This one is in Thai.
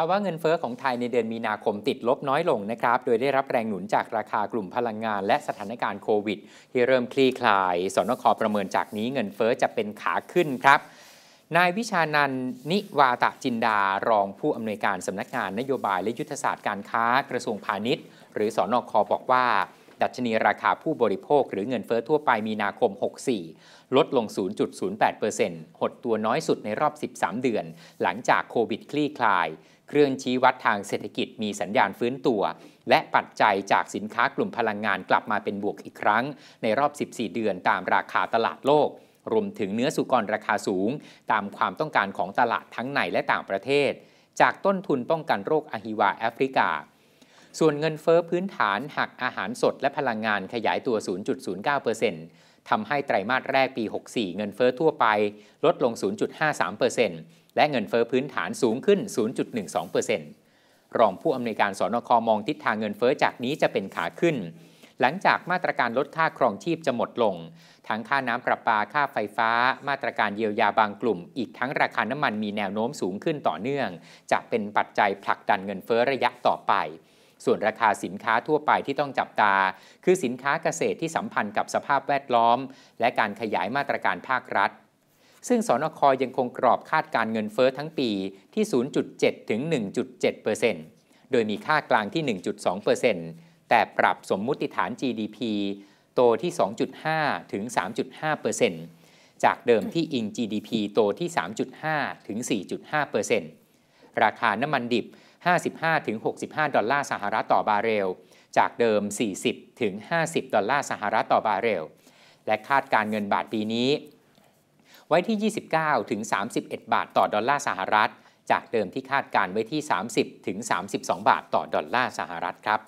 ภาวะเงินเฟอ้อของไทยในเดือนมีนาคมติดลบน้อยลงนะครับ โดยได้รับแรงหนุนจากราคากลุ่มพลังงานและสถานการณ์โควิดที่เริ่มคลี่คลาย สนคประเมินจากนี้เงินเฟอ้อจะเป็นขาขึ้นครับ นายวิชานันนิวาตะจินดารองผู้อำนวยการสำนักงานนโยบายและยุทธศาสตร์การค้า กระทรวงพาณิชย์ หรือสอนอคอบอกว่า ดัชนีราคาผู้บริโภคหรือเงินเฟอ้อทั่วไปมีนาคม 64 ลดลง0.08%หดตัวน้อยสุดในรอบ 13 เดือนหลังจากโควิดคลี่คลายเครื่องชี้วัดทางเศรษฐกิจมีสัญญาณฟื้นตัว และปัจจัยจากสินค้ากลุ่มพลังงานกลับมาเป็นบวกอีกครั้ง ในรอบ 14 เดือนตามราคาตลาดโลกรวมถึงเนื้อสุกรราคาสูง ตามความต้องการของตลาดทั้งในและต่างประเทศ จากต้นทุนป้องกันโรคอหิวา แอฟริกาส่วนเงินเฟอ้อพื้นฐานหักอาหารสดและพลังงานขยายตัว 0.09%ทำให้ไตรมาสแรกปี 64 เงินเฟอ้อทั่วไปลดลง 0.53%และเงินเฟอ้อพื้นฐานสูงขึ้น 0.12%รองผู้อำนวยการสนคอมองทิศทางเงินเฟอ้อจากนี้จะเป็นขาขึ้น หลังจากมาตรการลดค่าครองชีพจะหมดลง ทั้งค่าน้ำประปา ค่าไฟฟ้า มาตรการเยียวยาบางกลุ่ม อีกทั้งราคาน้ำมันมีแนวโน้มสูงขึ้นต่อเนื่อง จะเป็นปัจจัยผลักดันเงินเฟอ้อระยะต่อไปส่วนราคาสินค้าทั่วไปที่ต้องจับตา คือสินค้าเกษตรที่สัมพันธ์กับสภาพแวดล้อม และการขยายมาตรการภาครัฐ ซึ่งสนคยังคงกรอบคาดการเงินเฟอ้อทั้งปีที่ 0.7 ถึง 1.7%โดยมีค่ากลางที่ 1.2%แต่ปรับสมมุติฐาน GDP โตที่ 2.5 ถึง 3.5%จากเดิมที่อิง GDP โตที่ 3.5 ถึง 4.5%ราคาน้ำมันดิบ55-65ดอลลาร์สหรัฐต่อบาเรลจากเดิม 40-50 ดอลลาร์สหรัฐต่อบาเรลและคาดการเงินบาทปีนี้ ไว้ที่ 29-31 บาท ต่อดอลลาร์สหรัฐจากเดิมที่คาดการไว้ที่ 30-32 บาทต่อดอลลาร์สหรัฐครับ